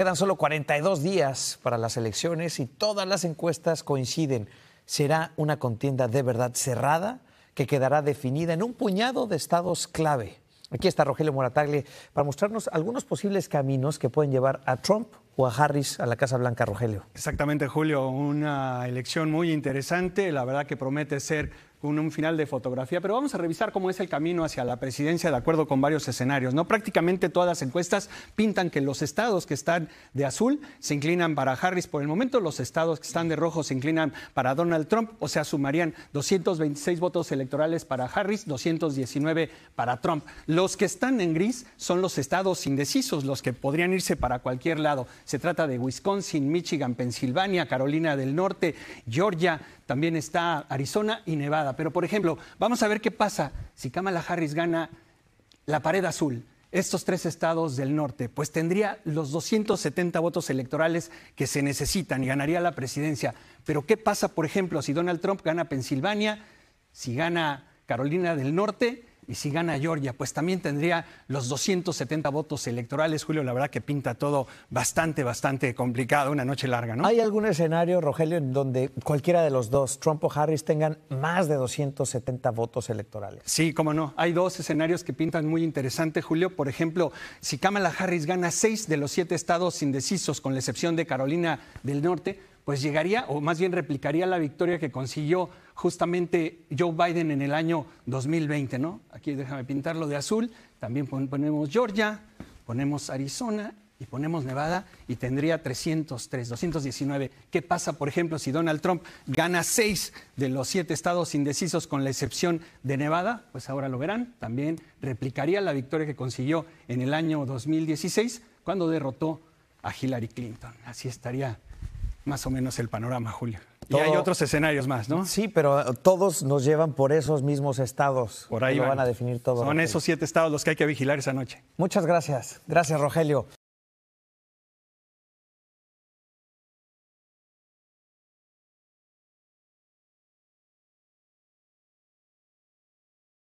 Quedan solo 42 días para las elecciones y todas las encuestas coinciden. Será una contienda de verdad cerrada que quedará definida en un puñado de estados clave. Aquí está Rogelio Moratagle para mostrarnos algunos posibles caminos que pueden llevar a Trump o a Harris a la Casa Blanca, Rogelio. Exactamente, Julio, una elección muy interesante, la verdad que promete ser con un final de fotografía, pero vamos a revisar cómo es el camino hacia la presidencia de acuerdo con varios escenarios. ¿no? Prácticamente todas las encuestas pintan que los estados que están de azul se inclinan para Harris por el momento, los estados que están de rojo se inclinan para Donald Trump, o sea, sumarían 226 votos electorales para Harris, 219 para Trump. Los que están en gris son los estados indecisos, los que podrían irse para cualquier lado. Se trata de Wisconsin, Michigan, Pensilvania, Carolina del Norte, Georgia, también está Arizona y Nevada. Pero, por ejemplo, vamos a ver qué pasa si Kamala Harris gana la pared azul estos tres estados del norte, pues tendría los 270 votos electorales que se necesitan y ganaría la presidencia. Pero ¿qué pasa, por ejemplo, si Donald Trump gana Pensilvania, si gana Carolina del Norte y si gana Georgia, pues también tendría los 270 votos electorales. Julio, la verdad que pinta todo bastante, bastante complicado, una noche larga, ¿no? ¿Hay algún escenario, Rogelio, en donde cualquiera de los dos, Trump o Harris, tengan más de 270 votos electorales? Sí, cómo no. Hay dos escenarios que pintan muy interesante, Julio. Por ejemplo, si Kamala Harris gana seis de los siete estados indecisos, con la excepción de Carolina del Norte, pues llegaría, o más bien replicaría la victoria que consiguió justamente Joe Biden en el año 2020, ¿no? Aquí déjame pintarlo de azul, también ponemos Georgia, ponemos Arizona y ponemos Nevada y tendría 303, 219. ¿Qué pasa, por ejemplo, si Donald Trump gana seis de los siete estados indecisos con la excepción de Nevada? Pues ahora lo verán. También replicaría la victoria que consiguió en el año 2016 cuando derrotó a Hillary Clinton. Así estaría más o menos el panorama, Julio. Y hay otros escenarios más, ¿no? Sí, pero todos nos llevan por esos mismos estados. Por ahí van. a definir todos. Son esos siete estados los que hay que vigilar esa noche. Muchas gracias. Gracias, Rogelio.